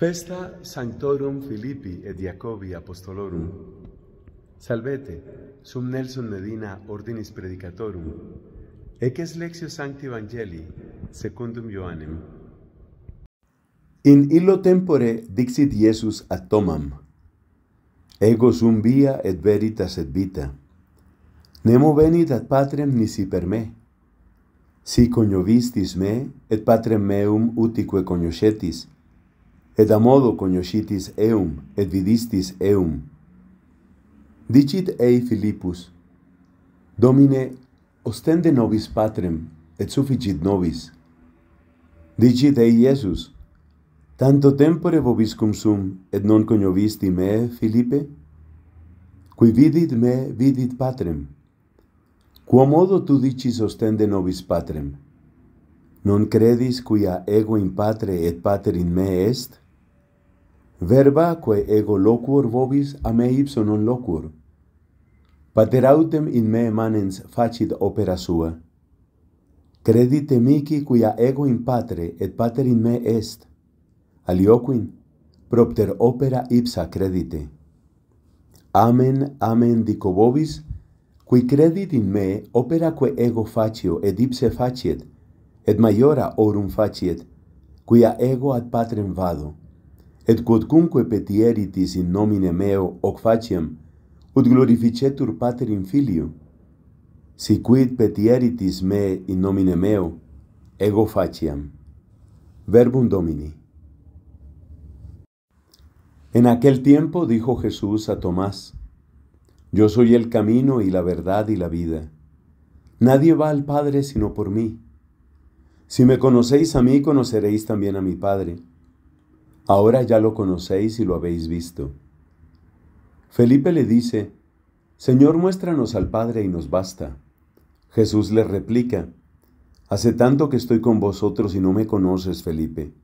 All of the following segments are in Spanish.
Festa Sanctorum Philippi et Jacobi Apostolorum. Salvete, sum Nelson Medina ordinis predicatorum. Eque es Sancti Evangelii secundum Ioannem. In illo tempore dixit Iesus ad Tomam: Ego sum via et veritas et vita. Nemo venit ad Patrem nisi per me. Si cognovistis me et Patrem meum utique cognoscetis, et amodo cognoscitis eum et vidistis eum. Dicit ei Philippus, Domine, ostende nobis patrem, et sufficit nobis. Dicit ei Iesus, Tanto tempore vobiscum sum, et non cognovisti me, Filipe? Qui vidit me, vidit patrem. Quomodo tu dicis ostende nobis Patrem non credis quia ego in patre et pater in me est? Verba quae ego locur vobis a me ipso non locur. Pater autem in me manens facit opera sua. Credite mici quia ego in patre et pater in me est. Alioquin, propter opera ipsa credite. Amen, amen dico vobis, qui credit in me opera quae ego facio et ipse faciet, et maiora orum faciet, quia ego ad patrem vado, et quodcumque petieritis in nomine meo hoc faciem, ut glorificetur pater in filio. Si quid petieritis me in nomine meo, ego faciam. Verbum Domini. En aquel tiempo dijo Jesús a Tomás, Yo soy el camino y la verdad y la vida. Nadie va al Padre sino por mí. Si me conocéis a mí, conoceréis también a mi Padre. Ahora ya lo conocéis y lo habéis visto. Felipe le dice, Señor, muéstranos al Padre y nos basta. Jesús le replica, Hace tanto que estoy con vosotros y no me conoces, Felipe.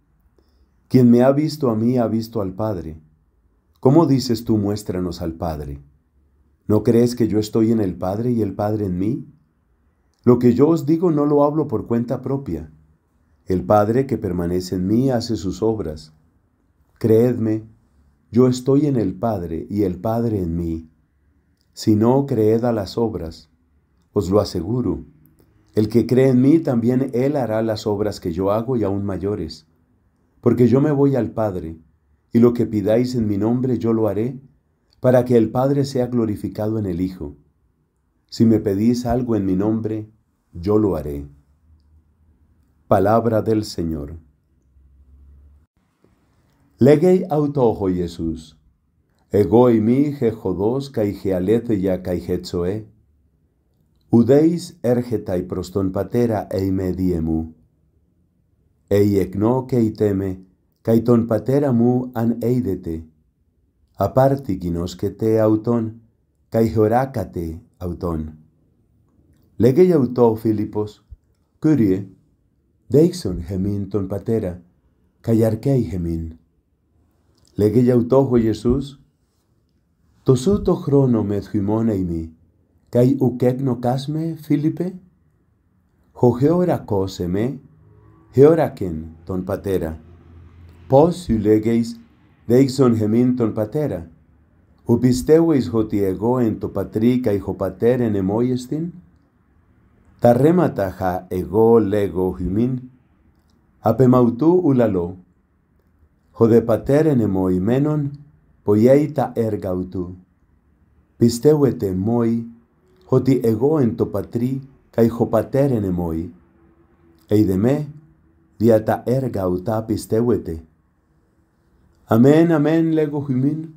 Quien me ha visto a mí ha visto al Padre. ¿Cómo dices tú, muéstranos al Padre? ¿No crees que yo estoy en el Padre y el Padre en mí? Lo que yo os digo no lo hablo por cuenta propia el Padre que permanece en mí hace sus obras. Creedme, yo estoy en el Padre y el Padre en mí. Si no creed a las obras, os lo aseguro, el que cree en mí también él hará las obras que yo hago y aún mayores, porque yo me voy al Padre, y lo que pidáis en mi nombre yo lo haré, para que el Padre sea glorificado en el Hijo. Si me pedís algo en mi nombre, yo lo haré. Palabra del Señor. Legei autojo Jesús. Ego mi jejodos caigealete ya caigetzoe. Udeis ergetai proston patera eime diemu. y teme, caiton patera mu an eidete. Aparti te auton, caigeoracate auton. Legei auto Filipos, curie, Δέξον χεμήν τον Πατέρα, καλιαρκέι χεμήν. Λέγε για ο Ιησούς, το χρόνο με χειμώνα ημί, καί ουκέκνο κάσμε, Φίλιππε, χεώρα κόσε με, χέωρακεν τον Πατέρα. Πώς σου λέγεις, δέξον χεμήν τον Πατέρα, ου εις ότι εγώ εν το πατρί καί χω πατέρεν εμόγεστην, τα ρέματα χα εγώ λέγω χυμήν, απεμαυτού ουλαλό. Χωδε πατέρεν εμοημένον, ποιέι τα έργα ουτού. Πιστεύετε μόι, ότι εγώ εν το πατρί καί πατέρεν εμόι. Ειδε με, δια τα έργα ουτά πιστεύετε. Αμέν, αμέν λέγω χυμήν,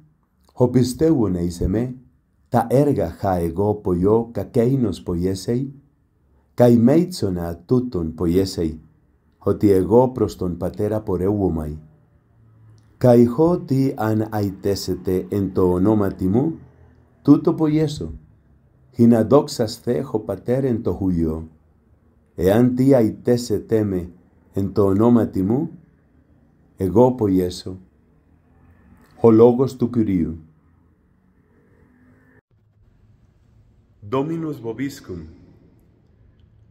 χω πιστεύουν εις εμέ, τα έργα χα εγώ ποιό κακέινος ποιέσαι, καημέιτσονα τούτον ποιέσαι, ότι εγώ προς τον Πατέρα πορεύομαι. Καϊχώ τι αν αητέσετε εν το ονόματι μου, τούτο ποιέσω. Χινα δόξασθε έχω εν το χουλιό. Εάν τι αητέσετε με εν το ονόματι μου, εγώ ποιέσω. Ο λόγος του Κυρίου. Dominus vobiscum.